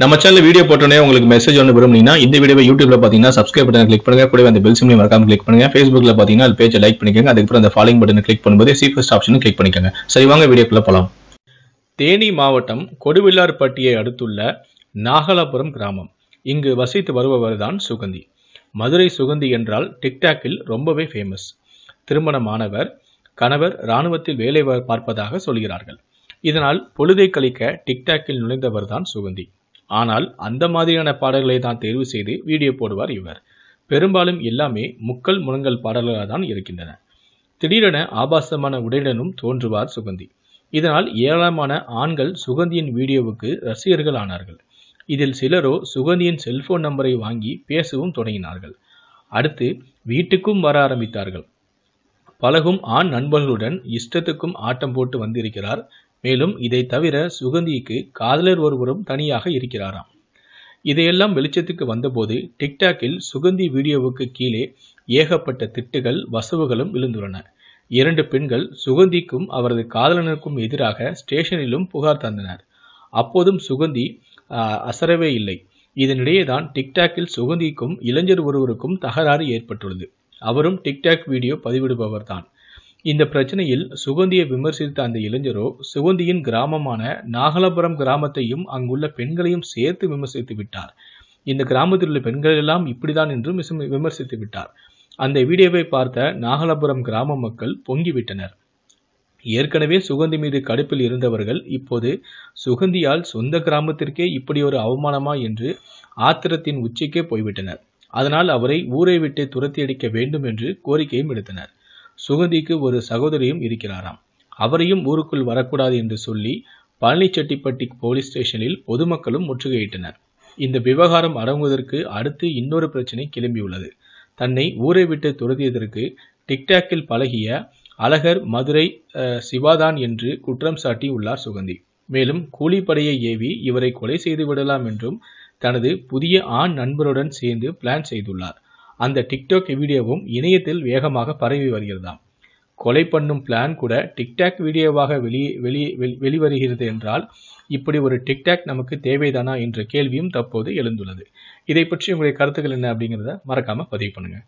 நம்ம channel video போட்டோன்னே உங்களுக்கு மெசேஜ் ஒன்று விரும்புனீங்கன்னா இந்த வீடியோ யூடியூப்ல பார்த்தீங்கன்னா சப்ஸ்கிரைப் பண்ணி கிளிக் பண்ணுங்க கூட அந்த பெல் சிம்லையும் மறக்காம கிளிக் பண்ணுங்க ஃபேஸ்புக்ல பார்த்தீங்கன்னா அது பேஜை லைக் பண்ணிக்கோங்க அதுக்கப்புறம் அந்த ஃபாலோ பட்டன் கிளிக் பண்ணும்போது ஃபர்ஸ்ட் ஆப்ஷனும் கிளிக் பண்ணிக்கோங்க சரி வாங்க வீடியோக்குள்ள போகலாம் தேனி மாவட்டம் கொடுவில்லார்பட்டியை அடுத்துள்ள நாகலாபுரம் கிராமம் இங்கு வசித்து வருபவர் தான் சுகந்தி மதுரை சுகந்தி என்றால் டிக்டாக்கில் ரொம்பவே ஃபேமஸ் திருமணமானவர் கணவர் இராணுவத்தில் வேலை பார்ப்பதாக சொல்கிறார்கள் இதனால் பொழுதை கழிக்க டிக்டாக்கில் நுழைந்தவர் தான் சுகந்தி ஆனால் அந்த மாதிரியான பாடல்களை தான் தேர்வு செய்து வீடியோ போடுவார் இவர் பெரும்பாலும் எல்லாமே முக்கல் முழங்கல் பாடல்களாக தான் இருக்கின்றன திடீரென ஆபாசமான உடையுடனும் தோன்றுவார் சுகந்தி இதனால் ஏராளமான ஆண்கள் சுகந்தியின் வீடியோவுக்கு ரசிகர்கள் ஆனார்கள் இதில் சிலரோ சுகந்தியின் செல்போன் நம்பரை வாங்கி பேசவும் தொடங்கினார்கள் அடுத்து வீட்டுக்கும் வர ஆரம்பித்தார்கள் பழகும் ஆண் நண்பர்களுடன் இஷ்டத்துக்கும் ஆட்டம் போட்டு வந்திருக்கிறார் மேலும் இதை தவிர சுகந்திக்கு காதலர் ஒருவரும் தனியாக இருக்கிறாராம் இதையெல்லாம் வெளிச்சத்துக்கு வந்தபோது டிக்டாக்கில் சுகந்தி வீடியோவுக்கு கீழே ஏகப்பட்ட திட்டுகள் வசவுகளும் விழுந்துள்ளன இரண்டு பெண்கள் சுகந்திக்கும் அவரது காதலனுக்கும் எதிராக ஸ்டேஷனிலும் புகார் தந்தனர் அப்போதும் சுகந்தி அசரவே இல்லை இதனிடையே தான் டிக்டாக்கில் சுகந்திக்கும் இளைஞர் ஒருவருக்கும் தகராறு ஏற்பட்டுள்ளது அவரும் டிக்டாக் வீடியோ பதிவிடுபவர் தான் இந்த பிரச்சனையில் சுகந்தியை விமர்சித்த அந்த இளைஞரோ சுகந்தியின் கிராமமான நாகலபுரம் கிராமத்தையும் அங்குள்ள பெண்களையும் சேர்த்து விமர்சித்து விட்டார் இந்த கிராமத்தில் உள்ள பெண்கள் எல்லாம் இப்படிதான் என்றும் விமர்சித்து விட்டார் அந்த வீடியோவை பார்த்த நாகலபுரம் கிராம மக்கள் பொங்கிவிட்டனர் ஏற்கனவே சுகந்தி மீது கடுப்பில் இருந்தவர்கள் இப்போது சுகந்தியால் சொந்த கிராமத்திற்கே இப்படி ஒரு அவமானமா என்று ஆத்திரத்தின் உச்சிக்கே போய்விட்டனர் அதனால் அவரை ஊரை விட்டு துரத்தி அடிக்க வேண்டும் என்று கோரிக்கையும் எடுத்தனர் சுகதிக்கு ஒரு சகோதரியும் இருக்கிறாராம் அவரையும் ஊருக்குள் வரக்கூடாது என்று சொல்லி பழனிச்செட்டிப்பட்டி போலீஸ் ஸ்டேஷனில் பொதுமக்களும் முற்றுகையிட்டனர் இந்த விவகாரம் அடங்குவதற்கு அடுத்து இன்னொரு பிரச்சனை கிளம்பியுள்ளது தன்னை ஊரை விட்டு துரத்தியதற்கு டிக்டாக்கில் பழகிய அழகர் மதுரை சிவாதான் என்று குற்றம் சாட்டி உள்ளார் சுகந்தி மேலும் கூலிப்படையை ஏவி இவரை கொலை செய்து விடலாம் என்றும் தனது புதிய ஆண் நண்பருடன் சேர்ந்து பிளான் செய்துள்ளார் அந்த டிக்டாக் வீடியோவும் இணையத்தில் வேகமாக பரவி வருகிறதாம் கொலை பண்ணும் பிளான் கூட டிக்டாக் வீடியோவாக வெளியே வெளியே வெளிவருகிறது என்றால் இப்படி ஒரு டிக்டாக் நமக்கு தேவைதானா என்ற கேள்வியும் தற்போது எழுந்துள்ளது இதை பற்றி உங்களுடைய கருத்துக்கள் என்ன அப்படிங்கிறத மறக்காமல் பதிவு பண்ணுங்கள்